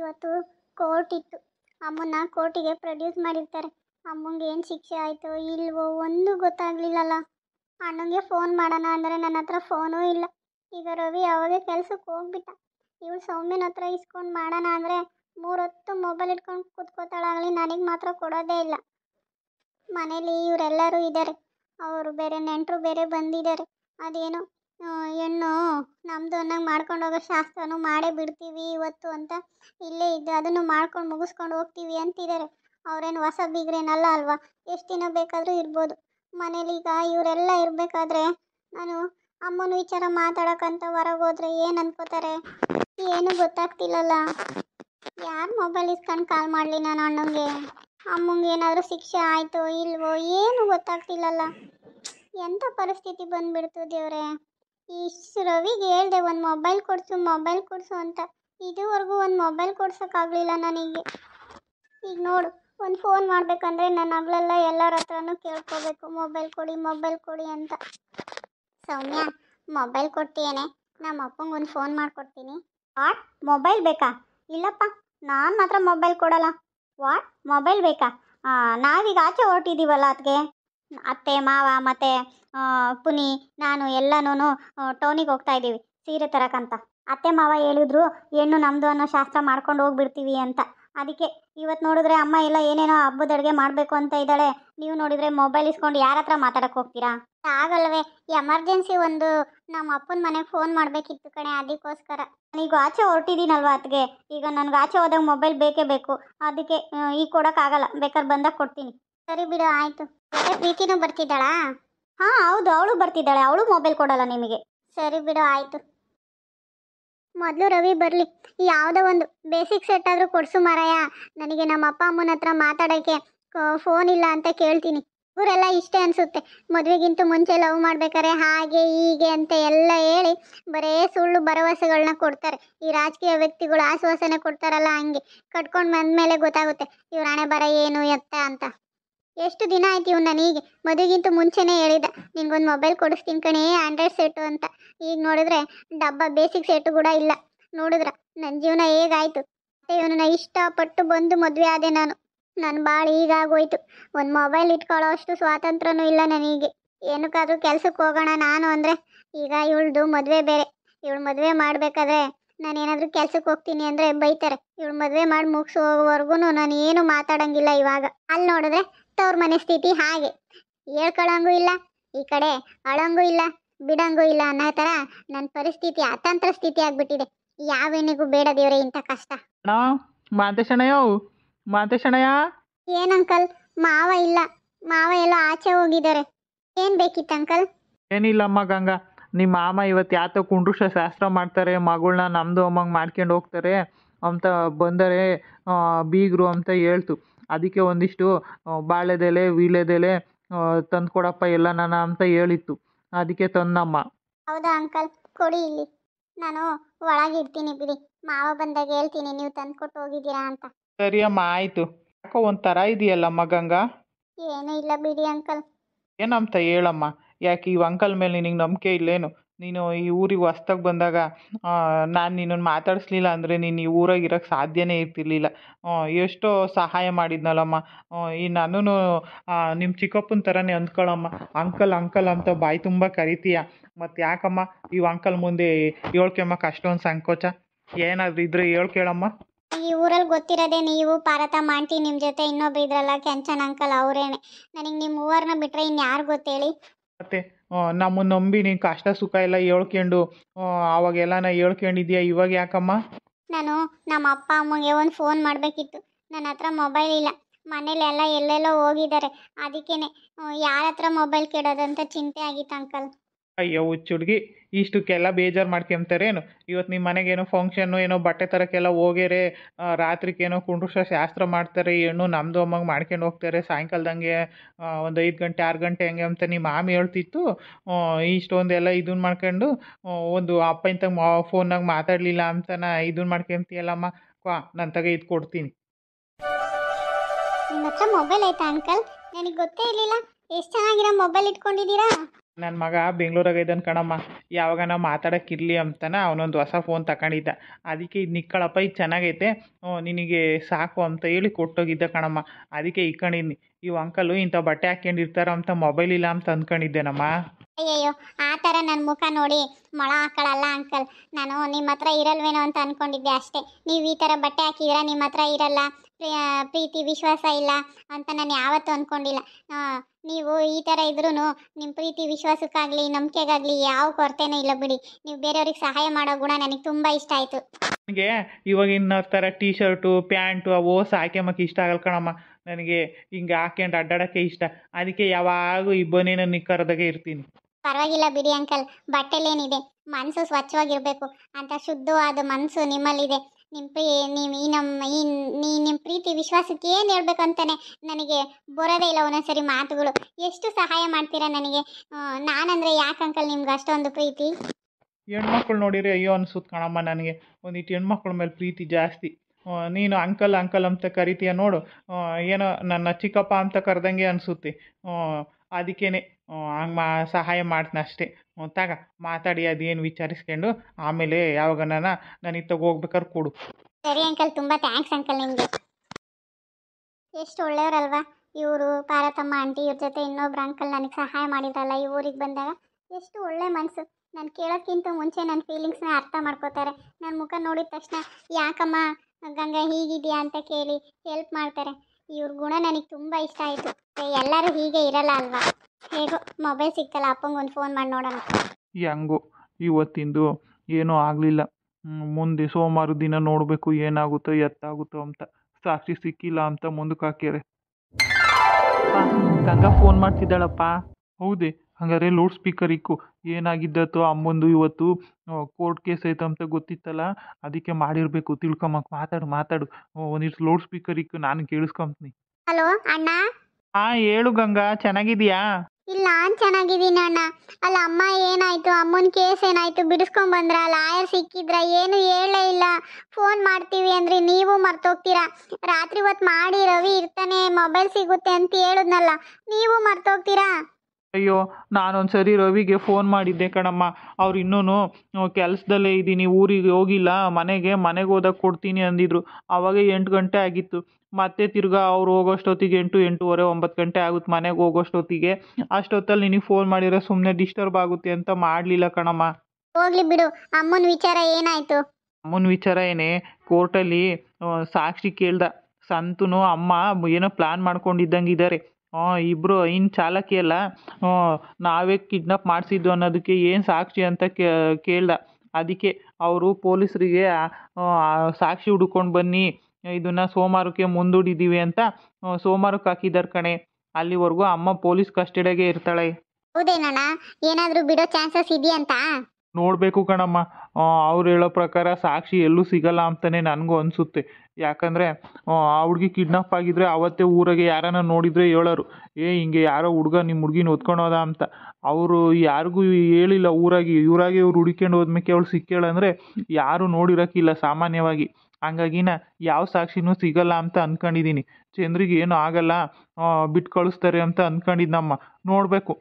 ಇವತ್ತು ಕೋರ್ಟ್ ಇತ್ತು ಅಮ್ಮನ್ನ ಕೋರ್ಟಿಗೆ ಪ್ರೊಡ್ಯೂಸ್ ಮಾಡಿರ್ತಾರೆ ಅಮ್ಮಂಗೆ ಏನು ಶಿಕ್ಷೆ ಆಯಿತು ಇಲ್ವೋ ಒಂದು ಗೊತ್ತಾಗ್ಲಿಲ್ಲಲ್ಲ ಅಣ್ಣಂಗೆ ಫೋನ್ ಮಾಡೋಣ ಅಂದರೆ ನನ್ನ ಹತ್ರ ಫೋನೂ ಇಲ್ಲ ಈಗ ರವಿ ಯಾವಾಗ ಕೆಲ್ಸಕ್ಕೆ ಹೋಗ್ಬಿಟ್ಟ ಇವಳು ಸೌಮ್ಯನ ಹತ್ರ ಇಸ್ಕೊಂಡು ಮಾಡೋಣ ಅಂದರೆ ಮೂರೊತ್ತು ಮೊಬೈಲ್ ಇಟ್ಕೊಂಡು ಕೂತ್ಕೋತಾಳಾಗಲಿ ನನಗೆ ಮಾತ್ರ ಕೊಡೋದೇ ಇಲ್ಲ ಮನೇಲಿ ಇವರೆಲ್ಲರೂ ಇದ್ದಾರೆ ಅವರು ಬೇರೆ ನೆಂಟರು ಬೇರೆ ಬಂದಿದ್ದಾರೆ ಅದೇನು ಹೆಣ್ಣು ನಮ್ಮದು ಅನ್ನಂಗೆ ಮಾಡ್ಕೊಂಡು ಹೋಗೋ ಶಾಸ್ತ್ರನೂ ಮಾಡೇ ಬಿಡ್ತೀವಿ ಇವತ್ತು ಅಂತ ಇಲ್ಲೇ ಇದ್ದು ಅದನ್ನು ಮಾಡ್ಕೊಂಡು ಮುಗಿಸ್ಕೊಂಡು ಹೋಗ್ತೀವಿ ಅಂತಿದ್ದಾರೆ ಅವರೇನು ಹೊಸ ಬೀಗ್ರೇನಲ್ಲ ಅಲ್ವಾ ಎಷ್ಟು ದಿನ ಬೇಕಾದರೂ ಇರ್ಬೋದು ಮನೇಲಿ ಈಗ ಇವರೆಲ್ಲ ಇರಬೇಕಾದ್ರೆ ನಾನು ಅಮ್ಮನ ವಿಚಾರ ಮಾತಾಡೋಕ್ಕಂತ ಹೊರಗೋದ್ರೆ ಏನು ಅನ್ಕೋತಾರೆ ಏನು ಗೊತ್ತಾಗ್ತಿಲ್ಲಲ್ಲ ಯಾರು ಮೊಬೈಲ್ ಇಸ್ಕೊಂಡು ಕಾಲ್ ಮಾಡಲಿ ನಾನು ಅಣ್ಣಂಗೆ ಅಮ್ಮಂಗೆ ಏನಾದರೂ ಶಿಕ್ಷೆ ಆಯಿತೋ ಇಲ್ವೋ ಏನು ಗೊತ್ತಾಗ್ತಿಲ್ಲಲ್ಲ ಎಂಥ ಪರಿಸ್ಥಿತಿ ಬಂದುಬಿಡ್ತು ದೇವರೇ ಇಷ್ಟು ರವಿಗೆ ಹೇಳ್ದೆ ಒಂದು ಮೊಬೈಲ್ ಕೊಡಿಸು ಮೊಬೈಲ್ ಕೊಡಿಸು ಅಂತ ಇದುವರೆಗೂ ಒಂದು ಮೊಬೈಲ್ ಕೊಡ್ಸೋಕ್ಕಾಗಲಿಲ್ಲ ನನಗೆ ಈಗ ನೋಡು ಒಂದು ಫೋನ್ ಮಾಡಬೇಕಂದ್ರೆ ನನ್ನ ಹಗಲೆಲ್ಲ ಎಲ್ಲರ ಹತ್ರನೂ ಕೇಳ್ಕೋಬೇಕು ಮೊಬೈಲ್ ಕೊಡಿ ಮೊಬೈಲ್ ಕೊಡಿ ಅಂತ ಸೌಮ್ಯ ಮೊಬೈಲ್ ಕೊಡ್ತೀಯೇನೆ ನಮ್ಮ ಅಪ್ಪಂಗೆ ಒಂದು ಫೋನ್ ಮಾಡಿಕೊಡ್ತೀನಿ ವಾಟ್ ಮೊಬೈಲ್ ಬೇಕಾ ಇಲ್ಲಪ್ಪ ನಾನು ಮಾತ್ರ ಮೊಬೈಲ್ ಕೊಡಲ್ಲ ವಾಟ್ ಮೊಬೈಲ್ ಬೇಕಾ ನಾವೀಗ ಆಚೆ ಹೊರಟಿದ್ದೀವಲ್ಲ ಅದಕ್ಕೆ ಅತ್ತೆ ಮಾವ ಮತ್ತು ಪುನಿ ನಾನು ಎಲ್ಲನೂ ಟೌನಿಗೆ ಹೋಗ್ತಾ ಇದ್ದೀವಿ ಸೀರೆ ತರಕಂತ ಅತ್ತೆ ಮಾವ ಹೇಳಿದ್ರು ಹೆಣ್ಣು ನಮ್ಮದು ಅನ್ನೋ ಶಾಸ್ತ್ರ ಮಾಡ್ಕೊಂಡು ಹೋಗ್ಬಿಡ್ತೀವಿ ಅಂತ ಅದಕ್ಕೆ ಇವತ್ತು ನೋಡಿದ್ರೆ ಅಮ್ಮ ಎಲ್ಲ ಏನೇನೋ ಹಬ್ಬದ ಅಡುಗೆ ಮಾಡಬೇಕು ಅಂತ ಇದ್ದಾಳೆ ನೀವು ನೋಡಿದರೆ ಮೊಬೈಲ್ ಇಸ್ಕೊಂಡು ಯಾರ ಹತ್ರ ಮಾತಾಡಕ್ಕೆ ಹೋಗ್ತೀರಾ ಆಗಲ್ವೇ ಎಮರ್ಜೆನ್ಸಿ ಒಂದು ನಮ್ಮ ಅಪ್ಪನ ಮನೆಗೆ ಫೋನ್ ಮಾಡಬೇಕಿತ್ತು ಕಣೆ ಅದಕ್ಕೋಸ್ಕರ ಈಗ ಆಚೆ ಹೊರಟಿದ್ದೀನಲ್ವ ಅದಕ್ಕೆ ಈಗ ನನಗೆ ಆಚೆ ಹೋದಾಗ ಮೊಬೈಲ್ ಬೇಕೇ ಬೇಕು ಅದಕ್ಕೆ ಈಗ ಕೊಡೋಕ್ಕಾಗಲ್ಲ ಬೇಕಾದ್ರೆ ಬಂದಾಗ ಕೊಡ್ತೀನಿ ಸರಿ ಬಿಡು ಆಯ್ತು ಪ್ರೀತಿನೂ ಬರ್ತಿದ್ದಾಳಾ ಹಾ ಹೌದು ಅವಳು ಬರ್ತಿದ್ದಾಳೆ ಅವಳು ಮೊಬೈಲ್ ಕೊಡಲ್ಲ ನಿಮಗೆ ಸರಿ ಬಿಡು ಆಯ್ತು ಮೊದಲು ರವಿ ಬರಲಿ ಯಾವುದೋ ಒಂದು ಬೇಸಿಕ್ ಸೆಟ್ ಆದ್ರೂ ಕೊಡ್ಸು ಮಾರಾಯ ನನಗೆ ನಮ್ಮ ಅಪ್ಪ ಅಮ್ಮನ ಹತ್ರ ಮಾತಾಡೋಕ್ಕೆ ಫೋನ್ ಇಲ್ಲ ಅಂತ ಕೇಳ್ತೀನಿ ಇವರೆಲ್ಲ ಇಷ್ಟೇ ಅನ್ಸುತ್ತೆ ಮದುವೆಗಿಂತ ಮುಂಚೆ ಲವ್ ಮಾಡ್ಬೇಕಾರೆ ಹಾಗೆ ಹೀಗೆ ಅಂತ ಎಲ್ಲ ಹೇಳಿ ಬರೇ ಸುಳ್ಳು ಭರವಸೆಗಳನ್ನ ಕೊಡ್ತಾರೆ ಈ ರಾಜಕೀಯ ವ್ಯಕ್ತಿಗಳು ಆಶ್ವಾಸನೆ ಕೊಡ್ತಾರಲ್ಲ ಹಂಗೆ ಕಟ್ಕೊಂಡು ಬಂದಮೇಲೆ ಗೊತ್ತಾಗುತ್ತೆ ಇವ್ರ ಹಣೆ ಬರ ಏನು ಎತ್ತ ಅಂತ ಎಷ್ಟು ದಿನ ಆಯ್ತು ಇವ್ ನನಗೆ ಮದುವೆಗಿಂತ ಮುಂಚೆನೇ ಹೇಳಿದ ನಿಂಗೊಂದು ಮೊಬೈಲ್ ಕೊಡಿಸ್ತೀನಿ ಕಣೇ ಆಂಡ್ರಾಯ್ಡ್ ಸೆಟ್ಟು ಅಂತ ಈಗ ನೋಡಿದ್ರೆ ಡಬ್ಬ ಬೇಸಿಕ್ ಸೆಟ್ಟು ಕೂಡ ಇಲ್ಲ ನೋಡಿದ್ರ ನನ್ನ ಜೀವನ ಹೇಗಾಯ್ತು ಮತ್ತೆ ಇವನನ್ನ ಇಷ್ಟಪಟ್ಟು ಬಂದು ಮದುವೆ ಆದೆ ನಾನು ನಾನು ಭಾಳ ಈಗಾಗೋಯ್ತು ಒಂದು ಮೊಬೈಲ್ ಇಟ್ಕೊಳ್ಳೋ ಅಷ್ಟು ಸ್ವಾತಂತ್ರ್ಯನೂ ಇಲ್ಲ ನನಗೆ ಏನಕ್ಕಾದ್ರೂ ಕೆಲ್ಸಕ್ಕೆ ಹೋಗೋಣ ನಾನು ಅಂದರೆ ಈಗ ಇವಳ್ದು ಮದುವೆ ಬೇರೆ ಇವಳು ಮದುವೆ ಮಾಡಬೇಕಾದ್ರೆ ನಾನು ಏನಾದರೂ ಕೆಲ್ಸಕ್ಕೆ ಹೋಗ್ತೀನಿ ಅಂದರೆ ಬೈತಾರೆ ಇವಳು ಮದುವೆ ಮಾಡಿ ಮುಗಿಸೋವರೆಗೂ ನಾನು ಏನು ಮಾತಾಡೋಂಗಿಲ್ಲ ಇವಾಗ ಅಲ್ಲಿ ನೋಡಿದ್ರೆ ಅವ್ರ ಮನೆ ಸ್ಥಿತಿ ಹಾಗೆ ಹೇಳ್ಕೊಳಂಗೂ ಇಲ್ಲ ಈ ಕಡೆ ಅಳಂಗೂ ಇಲ್ಲ ಬಿಡಂಗೂ ಇಲ್ಲ ಅನ್ನೋ ಥರ ನನ್ನ ಪರಿಸ್ಥಿತಿ ಅತಂತ್ರ ಸ್ಥಿತಿ ಆಗ್ಬಿಟ್ಟಿದೆ ಯಾವೇನಿಗೂ ಬೇಡ ದೇವ್ರೆ ಇಂಥ ಕಷ್ಟ ಅಣ್ಣ ಏನ್ ಅಂಕಲ್ ಮಾವ ಇಲ್ಲ ಮಾವ ಎಲ್ಲ ಆಚೆ ಹೋಗಿದ್ದಾರೆ ಏನ್ ಬೇಕಿತ್ತು ಅಂಕಲ್ ಏನಿಲ್ಲಮ್ಮ ಗಂಗಾ ನಿಮ್ಮ ಮಾಮ ಇವತ್ತು ಯಾತೋ ಕುಂಡ್ರುಷ ಶಾಸ್ತ್ರ ಮಾಡ್ತಾರೆ ಮಗಳನ್ನ ನಮ್ಮದು ಅಮ್ಮಂಗೆ ಮಾಡ್ಕೊಂಡು ಹೋಗ್ತಾರೆ ಅಂತ ಬಂದರೆ ಬೀಗರು ಅಂತ ಹೇಳ್ತು ಅದಕ್ಕೆ ಒಂದಿಷ್ಟು ಬಾಳೆದೆಲೆ ವೀಳ್ಯದೆಲೆ ತಂದು ಎಲ್ಲ ನಾನು ಅಂತ ಹೇಳಿತ್ತು ಅದಕ್ಕೆ ತಂದಮ್ಮ ಹೌದಾ ಅಂಕಲ್ ಕೊಡಿ ಇಲ್ಲಿ ನಾನು ಒಳಗೆ ಇರ್ತೀನಿ ಬಿಡಿ ಮಾವ ಬಂದಾಗ ಹೇಳ್ತೀನಿ ನೀವು ತಂದ್ಕೊಟ್ಟು ಹೋಗಿದ್ದೀರಾ ಅಂತ ಸರಿ ಅಮ್ಮ ಆಯ್ತು ಯಾಕೋ ಒಂಥರ ಇದೆಯಲ್ಲಮ್ಮ ಗಂಗಾ ಏನೂ ಇಲ್ಲ ಬಿಡಿ ಅಂಕಲ್ ಏನಂತ ಹೇಳಮ್ಮ ಯಾಕೆ ಈ ಅಂಕಲ್ ಮೇಲೆ ನಿನಗೆ ನಂಬಿಕೆ ಇಲ್ಲೇನು ನೀನು ಈ ಊರಿಗೆ ಹೊಸ್ದಾಗ್ ಬಂದಾಗ ನಾನು ನಿನ್ನನ್ನು ಮಾತಾಡಿಸ್ಲಿಲ್ಲ ಅಂದರೆ ನೀನು ಈ ಊರಾಗೆ ಇರೋಕ್ಕೆ ಸಾಧ್ಯನೇ ಇರ್ತಿರಲಿಲ್ಲ ಎಷ್ಟೋ ಸಹಾಯ ಮಾಡಿದ್ನಲ್ಲಮ್ಮ ಈ ನಾನೂ ನಿಮ್ಮ ಚಿಕ್ಕಪ್ಪನ ಥರನೇ ಅಂದ್ಕೊಳ್ಳಮ್ಮ ಅಂಕಲ್ ಅಂಕಲ್ ಅಂತ ಬಾಯಿ ತುಂಬ ಕರಿತೀಯ ಮತ್ತು ಯಾಕಮ್ಮ ಈ ಅಂಕಲ್ ಮುಂದೆ ಹೇಳ್ಕೊಳಕ್ಕೆ ಅಷ್ಟೊಂದು ಸಂಕೋಚ ಏನಾದರೂ ಇದ್ರೆ ಕೇಳಮ್ಮ ಈ ಊರಲ್ಲಿ ಗೊತ್ತಿರೋದೇ ನೀವು ಪಾರತ ಮಾಂಟಿ ನಿಮ್ಮ ಜೊತೆ ಇನ್ನೊಬ್ಬ ಇದ್ರಲ್ಲ ಕೆಂಚನ್ ಅಂಕಲ್ ಅವರೇನೆ ನನಗೆ ನಿಮ್ಮ ಊರನ್ನ ಬಿಟ್ಟರೆ ಇನ್ಯಾರು ಗೊತ್ತೇಳಿ ಮತ್ತೆ ನಮ್ಮನ್ನು ನಂಬಿ ನೀನು ಕಷ್ಟ ಸುಖ ಎಲ್ಲ ಹೇಳ್ಕೊಂಡು ಅವಾಗೆಲ್ಲ ನಾ ಹೇಳ್ಕೊಂಡಿದ್ಯಾ ಇವಾಗ ಯಾಕಮ್ಮ ನಾನು ನಮ್ಮ ಅಪ್ಪ ಅಮ್ಮಗೆ ಒಂದು ಫೋನ್ ಮಾಡಬೇಕಿತ್ತು ನನ್ನ ಹತ್ರ ಮೊಬೈಲ್ ಇಲ್ಲ ಮನೇಲೆಲ್ಲ ಎಲ್ಲೆಲ್ಲೋ ಹೋಗಿದ್ದಾರೆ ಅದಕ್ಕೇನೆ ಯಾರ ಹತ್ರ ಮೊಬೈಲ್ ಕೇಳೋದಂತ ಚಿಂತೆ ಆಗಿತ್ತು ಅಂಕಲ್ ಅಯ್ಯೋ ಹುಡ್ಗಿ ಇಷ್ಟಕ್ಕೆಲ್ಲ ಬೇಜಾರು ಏನು ಇವತ್ತು ನಿಮ್ಮ ಮನೆಗೆ ಏನೋ ಫಂಕ್ಷನ್ನು ಏನೋ ಬಟ್ಟೆ ತರಕ್ಕೆಲ್ಲ ಹೋಗ್ಯಾರೆ ರಾತ್ರಿಗೆ ಏನೋ ಶಾಸ್ತ್ರ ಮಾಡ್ತಾರೆ ಏನು ನಮ್ಮದು ಅಮ್ಮಂಗೆ ಮಾಡ್ಕೊಂಡು ಹೋಗ್ತಾರೆ ಸಾಯಂಕಾಲದಂಗೆ ಒಂದು ಐದು ಗಂಟೆ ಆರು ಗಂಟೆ ಹಂಗೆ ಅಂತ ನಿಮ್ಮ ಮಾಮಿ ಹೇಳ್ತಿತ್ತು ಇಷ್ಟೊಂದೆಲ್ಲ ಇದನ್ನ ಮಾಡ್ಕೊಂಡು ಒಂದು ಅಪ್ಪ ಇಂತ ಮಾ ಮಾತಾಡಲಿಲ್ಲ ಮಾತಾಡಲಿಲ್ಲ ನಾ ಇದನ್ನ ಮಾಡ್ಕೊಂತೀಯಲ್ಲಮ್ಮ ಕ್ವಾ ನನ್ನ ತಗ ಇದು ಕೊಡ್ತೀನಿ ಮೊಬೈಲ್ ಆಯ್ತಾ ಅಂಕಲ್ ನನಗೆ ಗೊತ್ತೇ ಇರಲಿಲ್ಲ ಎಷ್ಟು ಚೆನ್ನಾಗಿರೋ ಮೊಬೈಲ್ ಇಟ್ಕೊಂಡಿದ್ದೀರಾ ನನ್ನ ಮಗ ಬೆಂಗ್ಳೂರಾಗ ಇದ್ದಾನೆ ಕಣಮ್ಮ ಯಾವಾಗಾನ ಮಾತಾಡೋಕ್ಕಿರಲಿ ಅಂತನ ಅವನೊಂದು ಹೊಸ ಫೋನ್ ತಗೊಂಡಿದ್ದ ಅದಕ್ಕೆ ಇದು ನಿಕ್ಕಳಪ್ಪ ಇದು ಚೆನ್ನಾಗೈತೆ ನಿನಗೆ ಸಾಕು ಅಂತ ಹೇಳಿ ಕೊಟ್ಟೋಗಿದ್ದ ಕಣಮ್ಮ ಅದಕ್ಕೆ ಇಕ್ಕೊಂಡಿದ್ನಿ ಈ ಅಂಕಲು ಇಂಥ ಬಟ್ಟೆ ಅಂತ ಮೊಬೈಲ್ ಇಲ್ಲ ಅಂತ ಅಂದ್ಕೊಂಡಿದ್ದೇನಮ್ಮ ಅಯ್ಯಯ್ಯೋ ಆ ಥರ ನನ್ನ ಮುಖ ನೋಡಿ ಮೊಳ ಹಾಕೊಳ್ಳಲ್ಲ ಅಂಕಲ್ ನಾನು ನಿಮ್ಮ ಹತ್ರ ಇರಲ್ವೇನೋ ಅಂತ ಅಂದ್ಕೊಂಡಿದ್ದೆ ಅಷ್ಟೇ ನೀವು ಈ ಥರ ಬಟ್ಟೆ ಹಾಕಿದ್ರೆ ನಿಮ್ಮ ಹತ್ರ ಇರಲ್ಲ ಪ್ರೀತಿ ವಿಶ್ವಾಸ ಇಲ್ಲ ಅಂತ ನಾನು ಯಾವತ್ತೂ ಅಂದ್ಕೊಂಡಿಲ್ಲ ನೀವು ಈ ಥರ ಇದ್ರೂ ನಿಮ್ಮ ಪ್ರೀತಿ ವಿಶ್ವಾಸಕ್ಕಾಗಲಿ ನಂಬಿಕೆಗಾಗಲಿ ಯಾವ ಕೊರತೆನೂ ಇಲ್ಲ ಬಿಡಿ ನೀವು ಬೇರೆಯವ್ರಿಗೆ ಸಹಾಯ ಮಾಡೋ ಗುಣ ನನಗೆ ತುಂಬ ಇಷ್ಟ ಆಯಿತು ನನಗೆ ಇವಾಗ ಇನ್ನೋ ಥರ ಟೀ ಶರ್ಟು ಪ್ಯಾಂಟು ಅವು ಸಾಕ್ಯಮಕ್ಕೆ ಇಷ್ಟ ಆಗಲ್ಲ ಕಣಮ್ಮ ನನಗೆ ಹಿಂಗೆ ಹಾಕ್ಯಂಡು ಅಡ್ಡಾಡೋಕ್ಕೆ ಇಷ್ಟ ಅದಕ್ಕೆ ಯಾವಾಗೂ ಈ ಬನ್ನಿನ ಇರ್ತೀನಿ ಪರವಾಗಿಲ್ಲ ಬಿಡಿ ಅಂಕಲ್ ಬಟ್ಟೆಲೇನಿದೆ ಮನಸ್ಸು ಸ್ವಚ್ಛವಾಗಿರಬೇಕು ಅಂತ ಶುದ್ಧವಾದ ಮನಸ್ಸು ನಿಮ್ಮಲ್ಲಿದೆ ನಿಮ್ಮ ಪ್ರೀ ನೀವು ಈ ನಮ್ಮ ಈ ನೀ ನಿಮ್ಮ ಪ್ರೀತಿ ವಿಶ್ವಾಸಕ್ಕೆ ಏನು ಹೇಳ್ಬೇಕು ಅಂತಾನೆ ನನಗೆ ಬರೋದೇ ಇಲ್ಲ ಸರಿ ಮಾತುಗಳು ಎಷ್ಟು ಸಹಾಯ ಮಾಡ್ತೀರಾ ನನಗೆ ನಾನಂದರೆ ಯಾಕೆ ಅಂಕಲ್ ನಿಮ್ಗೆ ಅಷ್ಟೊಂದು ಪ್ರೀತಿ ಹೆಣ್ಮಕ್ಳು ನೋಡಿರಿ ಅಯ್ಯೋ ಅನ್ಸುತ್ತೆ ಕಣಮ್ಮ ನನಗೆ ಒಂದಿಟ್ಟು ಹೆಣ್ಮಕ್ಳ ಮೇಲೆ ಪ್ರೀತಿ ಜಾಸ್ತಿ ನೀನು ಅಂಕಲ್ ಅಂಕಲ್ ಅಂತ ಕರಿತೀಯ ನೋಡು ಏನೋ ನನ್ನ ಚಿಕ್ಕಪ್ಪ ಅಂತ ಕರೆದಂಗೆ ಅನಿಸುತ್ತೆ ಅದಕ್ಕೇನೆ ಹಂಗೆ ಮಾ ಸಹಾಯ ಮಾಡ್ತೀನಿ ಅಷ್ಟೇ ಗೊತ್ತಾಗ ಮಾತಾಡಿ ಅದೇನು ವಿಚಾರಿಸ್ಕೊಂಡು ಆಮೇಲೆ ಯಾವಾಗನ ನನಗೆ ತಗೋಗ್ಬೇಕಾದ್ರೆ ಕೊಡು ಸರಿ ಅಂಕಲ್ ತುಂಬ ಥ್ಯಾಂಕ್ಸ್ ಅಂಕಲ್ ನಿಮಗೆ ಎಷ್ಟು ಒಳ್ಳೆಯವರಲ್ವಾ ಇವರು ಪಾರತಮ್ಮ ಆಂಟಿ ಇವ್ರ ಜೊತೆ ಇನ್ನೊಬ್ರು ಅಂಕಲ್ ನನಗೆ ಸಹಾಯ ಮಾಡಿದ್ರಲ್ಲ ಈ ಊರಿಗೆ ಬಂದಾಗ ಎಷ್ಟು ಒಳ್ಳೆ ಮನಸ್ಸು ನಾನು ಕೇಳೋಕ್ಕಿಂತ ಮುಂಚೆ ನನ್ನ ಫೀಲಿಂಗ್ಸ್ನ ಅರ್ಥ ಮಾಡ್ಕೋತಾರೆ ನನ್ನ ಮುಖ ನೋಡಿದ ತಕ್ಷಣ ಯಾಕಮ್ಮ ಗಂಗಾ ಹೀಗಿದೆಯಾ ಅಂತ ಕೇಳಿ ಹೆಲ್ಪ್ ಮಾಡ್ತಾರೆ ಇವ್ರ ಗುಣ ನನಗೆ ತುಂಬ ಇಷ್ಟ ಆಯಿತು ಎಲ್ಲರೂ ಹೀಗೆ ಇರಲ್ಲ ಅಲ್ವಾ ಹೇಗೋ ಮೊಬೈಲ್ ಸಿಕ್ತಲ್ಲ ಅಪ್ಪಂಗೆ ಒಂದು ಫೋನ್ ಮಾಡಿ ನೋಡೋಣ ಹೆಂಗೋ ಇವತ್ತಿಂದು ಏನೂ ಆಗಲಿಲ್ಲ ಮುಂದೆ ಸೋಮವಾರ ದಿನ ನೋಡಬೇಕು ಏನಾಗುತ್ತೋ ಎತ್ತಾಗುತ್ತೋ ಅಂತ ಸಾಕ್ಷಿ ಸಿಕ್ಕಿಲ್ಲ ಅಂತ ಮುಂದಕ್ಕೆ ಹಾಕ್ಯಾರೆ ಗಂಗಾ ಫೋನ್ ಮಾಡ್ತಿದ್ದಾಳಪ್ಪ ಹೌದೇ ಹಾಗಾದ್ರೆ ಲೌಡ್ ಸ್ಪೀಕರ್ ಇಕ್ಕು ಏನಾಗಿದ್ದತ್ತೋ ಅಮ್ಮಂದು ಇವತ್ತು ಕೋರ್ಟ್ ಕೇಸ್ ಐತಂತ ಗೊತ್ತಿತ್ತಲ್ಲ ಅದಕ್ಕೆ ಮಾಡಿರಬೇಕು ತಿಳ್ಕೊಂಬಕ್ ಮಾತಾಡು ಮಾತಾಡು ಒಂದಿಷ್ಟು ಲೌಡ್ ಸ್ಪೀಕರ್ ಇಕ್ಕು ನಾನು ಕೇಳಿಸ್ಕೊಂತೀನಿ ಹಲೋ ಅಣ್ಣ ಹಾ ಹೇಳು ಗಂಗಾ ಚೆನ್ನಾಗಿದೀಯಾ ಇಲ್ಲ ನಾನು ಚೆನ್ನಾಗಿದ್ದೀನಿ ಅಣ್ಣ ಅಲ್ಲ ಅಮ್ಮ ಏನಾಯ್ತು ಅಮ್ಮನ ಕೇಸ್ ಏನಾಯ್ತು ಬಿಡಿಸ್ಕೊಂಡ್ ಬಂದ್ರ ಲಾಯರ್ ಸಿಕ್ಕಿದ್ರ ಏನು ಹೇಳೇ ಇಲ್ಲ ಫೋನ್ ಮಾಡ್ತೀವಿ ಅಂದ್ರೆ ನೀವು ಮರ್ತೋಗ್ತೀರಾ ರಾತ್ರಿ ಹೊತ್ತು ಮಾಡಿ ರವಿ ಇರ್ತಾನೆ ಮೊಬೈಲ್ ಸಿಗುತ್ತೆ ಅಂತ ಹೇಳಿದ್ನಲ್ಲ ನೀವು ಮರ್ತೋಗ್ತೀರಾ ಅಯ್ಯೋ ನಾನೊಂದು ಸರಿ ರವಿಗೆ ಫೋನ್ ಮಾಡಿದ್ದೆ ಕಣಮ್ಮ ಅವ್ರು ಇನ್ನೂ ಕೆಲಸದಲ್ಲೇ ಇದ್ದೀನಿ ಊರಿಗೆ ಹೋಗಿಲ್ಲ ಮನೆಗೆ ಮನೆಗೆ ಹೋದಾಗ ಕೊಡ್ತೀನಿ ಅಂದಿದ್ರು ಅವಾಗ ಎಂಟು ಗಂಟೆ ಆಗಿತ್ತು ಮತ್ತೆ ತಿರ್ಗಾ ಅವ್ರು ಹೋಗೋಷ್ಟೊತ್ತಿಗೆ ಎಂಟು ಎಂಟೂವರೆ ಒಂಬತ್ತು ಗಂಟೆ ಆಗುತ್ತೆ ಮನೆಗೆ ಹೋಗೋಷ್ಟೊತ್ತಿಗೆ ಅಷ್ಟೊತ್ತಲ್ಲಿ ನಿನಗೆ ಫೋನ್ ಮಾಡಿದ್ರೆ ಸುಮ್ಮನೆ ಡಿಸ್ಟರ್ಬ್ ಆಗುತ್ತೆ ಅಂತ ಮಾಡಲಿಲ್ಲ ಕಣಮ್ಮ ಹೋಗ್ಲಿ ಬಿಡು ಅಮ್ಮನ ವಿಚಾರ ಏನಾಯ್ತು ಅಮ್ಮನ ವಿಚಾರ ಏನೇ ಕೋರ್ಟಲ್ಲಿ ಸಾಕ್ಷಿ ಕೇಳ್ದ ಸಂತುನು ಅಮ್ಮ ಏನೋ ಪ್ಲ್ಯಾನ್ ಮಾಡ್ಕೊಂಡಿದ್ದಂಗೆ ಇದ್ದಾರೆ ಇಬ್ಬರು ಇನ್ನು ಚಾಲಕಿ ಚಾಲಕಿಯಲ್ಲ ನಾವೇ ಕಿಡ್ನಾಪ್ ಮಾಡಿಸಿದ್ದು ಅನ್ನೋದಕ್ಕೆ ಏನು ಸಾಕ್ಷಿ ಅಂತ ಕೇಳ್ದ ಅದಕ್ಕೆ ಅವರು ಪೊಲೀಸರಿಗೆ ಸಾಕ್ಷಿ ಹುಡ್ಕೊಂಡು ಬನ್ನಿ ಇದನ್ನು ಸೋಮವಾರಕ್ಕೆ ಮುಂದೂಡಿದ್ದೀವಿ ಅಂತ ಸೋಮವಾರಕ್ಕೆ ಹಾಕಿದ್ದಾರೆ ಕಣೆ ಅಲ್ಲಿವರೆಗೂ ಅಮ್ಮ ಪೊಲೀಸ್ ಕಸ್ಟಡಿಗೆ ಇರ್ತಾಳೆ ಹೌದೇನಣ್ಣ ಏನಾದರೂ ಬಿಡೋ ಚಾನ್ಸಸ್ ಇದೆಯಂತ ನೋಡಬೇಕು ಕಣಮ್ಮ ಅವ್ರು ಹೇಳೋ ಪ್ರಕಾರ ಸಾಕ್ಷಿ ಎಲ್ಲೂ ಸಿಗಲ್ಲ ಅಂತಲೇ ನನಗೂ ಅನಿಸುತ್ತೆ ಯಾಕಂದರೆ ಆ ಹುಡುಗಿ ಕಿಡ್ನಾಪ್ ಆಗಿದ್ದರೆ ಅವತ್ತೇ ಊರಾಗೆ ಯಾರನ್ನ ನೋಡಿದರೆ ಹೇಳೋರು ಏ ಹಿಂಗೆ ಯಾರೋ ಹುಡುಗ ನಿಮ್ಮ ಹುಡುಗಿನ ಹೊತ್ಕೊಂಡೋದ ಅಂತ ಅವರು ಯಾರಿಗೂ ಹೇಳಿಲ್ಲ ಊರಾಗಿ ಇವರಾಗಿ ಇವ್ರು ಹುಡುಕೊಂಡು ಹೋದ್ಮೇಕೆ ಅವಳು ಸಿಕ್ಕೇಳಂದರೆ ಯಾರೂ ನೋಡಿರೋಕ್ಕಿಲ್ಲ ಸಾಮಾನ್ಯವಾಗಿ ಹಂಗಾಗಿನ ಯಾವ ಸಾಕ್ಷಿನೂ ಸಿಗಲ್ಲ ಅಂತ ಅಂದ್ಕೊಂಡಿದ್ದೀನಿ ಚಂದ್ರಿಗೆ ಏನು ಆಗಲ್ಲ ಬಿಟ್ಟು ಕಳಿಸ್ತಾರೆ ಅಂತ ಅಂದ್ಕೊಂಡಿದ್ನಮ್ಮ ನೋಡಬೇಕು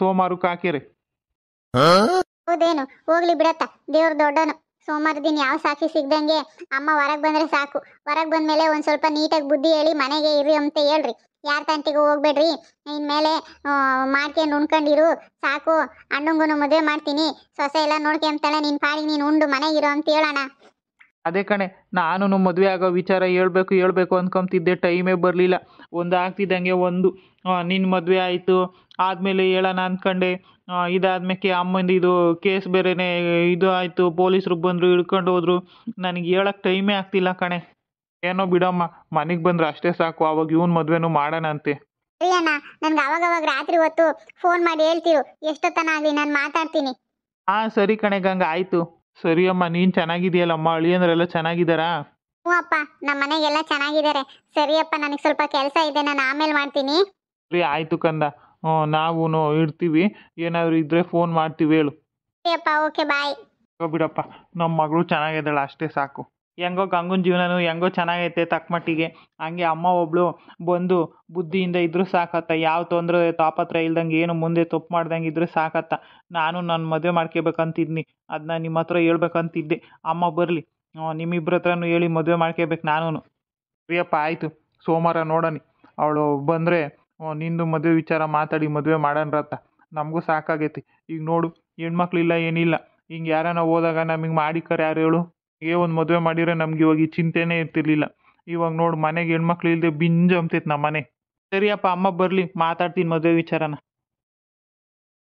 ಸೋಮಾರು ಕಾಕೆರೆ ಹೌದೇನು ಹೋಗ್ಲಿ ಬಿಡತ್ತ ದೇವ್ರ ದೊಡ್ಡನು ಸೋಮವಾರ ದಿನ ಯಾವ ಸಾಕಿ ಸಿಗ್ದಂಗೆ ಅಮ್ಮ ಹೊರಗ್ ಬಂದ್ರೆ ಸಾಕು ಹೊರಗ್ ಬಂದ ಮೇಲೆ ಸ್ವಲ್ಪ ನೀಟಾಗಿ ಬುದ್ಧಿ ಹೇಳಿ ಮನೆಗೆ ಇರಿ ಅಂತ ಹೇಳ್ರಿ ಯಾರ್ ತಂತಿಗೂ ಹೋಗ್ಬೇಡ್ರಿ ಇನ್ಮೇಲೆ ಮಾಡ್ಕೊಂಡು ಉಣ್ಕೊಂಡಿರು ಸಾಕು ಅಣ್ಣಂಗೂನು ಮದುವೆ ಮಾಡ್ತೀನಿ ಸೊಸೆ ಎಲ್ಲ ನೋಡ್ಕೊಂತಾಳೆ ನಿನ್ ಪಾಡಿಗೆ ನೀನು ಉಂಡು ಮನೆಗಿರು ಅಂತ ಹೇಳೋಣ ಅದೇ ಕಣೆ ನಾನುನು ಮದುವೆ ಆಗೋ ವಿಚಾರ ಹೇಳ್ಬೇಕು ಹೇಳ್ಬೇಕು ಅಂದ್ಕೊಂತಿದ್ದೆ ಟೈಮೇ ಬರಲಿಲ್ಲ ಒಂದು ಆಗ್ತಿದ್ದಂಗೆ ಒಂದು ನಿನ್ನ ಮದುವೆ ಆಯಿತು ಆದಮೇಲೆ ಹೇಳೋಣ ಅಂದ್ಕೊಂಡೆ ಇದಾದ್ಮೇಲೆ ಅಮ್ಮಂದು ಇದು ಕೇಸ್ ಬೇರೆನೆ ಇದು ಆಯಿತು ಪೊಲೀಸರು ಬಂದರು ಹಿಡ್ಕೊಂಡು ಹೋದ್ರು ನನಗೆ ಹೇಳಕ್ಕೆ ಟೈಮೇ ಆಗ್ತಿಲ್ಲ ಕಣೆ ಏನೋ ಬಿಡಮ್ಮ ಮನೆಗೆ ಬಂದ್ರೆ ಅಷ್ಟೇ ಸಾಕು ಅವಾಗ ಇವನ್ ಮದುವೆನೂ ಮಾಡೋಣಂತೆ ಅಂತೆ ಅಣ್ಣ ರಾತ್ರಿ ಹೊತ್ತು ಫೋನ್ ಮಾಡಿ ಹೇಳ್ತಿರು ಎಷ್ಟೊತ್ತನ ಆಗಲಿ ನಾನು ಮಾತಾಡ್ತೀನಿ ಹಾಂ ಸರಿ ಕಣೆ ಗಂಗ ಆಯಿತು ಸರಿ ಅಮ್ಮ ನೀನು ಚೆನ್ನಾಗಿದೆಯಲ್ಲಮ್ಮ ಅಳಿಯಂದ್ರೆಲ್ಲ ಚೆನ್ನಾಗಿದಾರಾ ಅಪ್ಪ ನಮ್ಮ ಮನೆಗೆಲ್ಲ ಚೆನ್ನಾಗಿದ್ದಾರೆ ಸರಿಯಪ್ಪ ನನಗೆ ಸ್ವಲ್ಪ ಕೆಲಸ ಇದೆ ನಾನು ಆಮೇಲೆ ಮಾಡ್ತೀನಿ ಸರಿ ಆಯಿತು ಕಂದ ಹ್ಞೂ ನಾವು ಇರ್ತೀವಿ ಏನಾದರೂ ಇದ್ದರೆ ಫೋನ್ ಮಾಡ್ತೀವಿ ಹೇಳು ಸರಿಯಪ್ಪ ಓಕೆ ಬಾಯ್ ಬಿಡಪ್ಪ ನಮ್ಮ ಮಗಳು ಚೆನ್ನಾಗಿದ್ದಾಳೆ ಅಷ್ಟೇ ಸಾಕು ಹೆಂಗೋ ಗಂಗನ ಜೀವನನು ಹೆಂಗೋ ಚೆನ್ನಾಗೈತೆ ತಕ್ಕಮಟ್ಟಿಗೆ ಮಟ್ಟಿಗೆ ಹಂಗೆ ಅಮ್ಮ ಒಬ್ಬಳು ಬಂದು ಬುದ್ಧಿಯಿಂದ ಇದ್ದರೂ ಸಾಕತ್ತ ಯಾವ ತೊಂದರೆ ತಾಪತ್ರ ಇಲ್ದಂಗೆ ಏನು ಮುಂದೆ ತಪ್ಪು ಮಾಡ್ದಂಗೆ ಇದ್ದರೂ ಸಾಕತ್ತ ನಾನು ನನ್ನ ಮದುವೆ ಮಾಡ್ಕೋಬೇಕಂತಿದ್ನಿ ಅದನ್ನ ನಿಮ್ಮ ಹತ್ರ ಹೇಳ್ಬೇಕಂತಿದ್ದೆ ಅಮ್ಮ ಬರಲಿ ನಿಮ್ಮಿಬ್ಬರ ಹತ್ರನೂ ಹೇಳಿ ಮದುವೆ ಮಾಡ್ಕೋಬೇಕು ನಾನು ಪ್ರಿಯಪ್ಪ ಆಯಿತು ಸೋಮವಾರ ನೋಡೋಣ ಅವಳು ಬಂದರೆ ನಿಂದು ಮದುವೆ ವಿಚಾರ ಮಾತಾಡಿ ಮದುವೆ ಮಾಡೋಣರತ್ತ ನಮಗೂ ಸಾಕಾಗೈತಿ ಈಗ ನೋಡು ಹೆಣ್ಮಕ್ಳಿಲ್ಲ ಏನಿಲ್ಲ ಹಿಂಗೆ ಯಾರಾನ ಹೋದಾಗ ನಮಗೆ ಮಾಡಿಕ್ಕಾರ ಯಾರು ಹೇಳು ಏ ಒಂದು ಮದುವೆ ಮಾಡಿದ್ರೆ ನಮ್ಗೆ ಇವಾಗ ಈ ಚಿಂತೆನೇ ಇರ್ತಿರ್ಲಿಲ್ಲ ಇವಾಗ ನೋಡು ಮನೆಗೆ ಹೆಣ್ಮಕ್ಳು ಇಲ್ಲದೆ ಬಿಂಜ್ ಅಂತೈತೆ ನಮ್ಮ ಮನೆ ಸರಿಯಪ್ಪ ಅಮ್ಮ ಬರಲಿ ಮಾತಾಡ್ತೀನಿ ಮದುವೆ ವಿಚಾರನ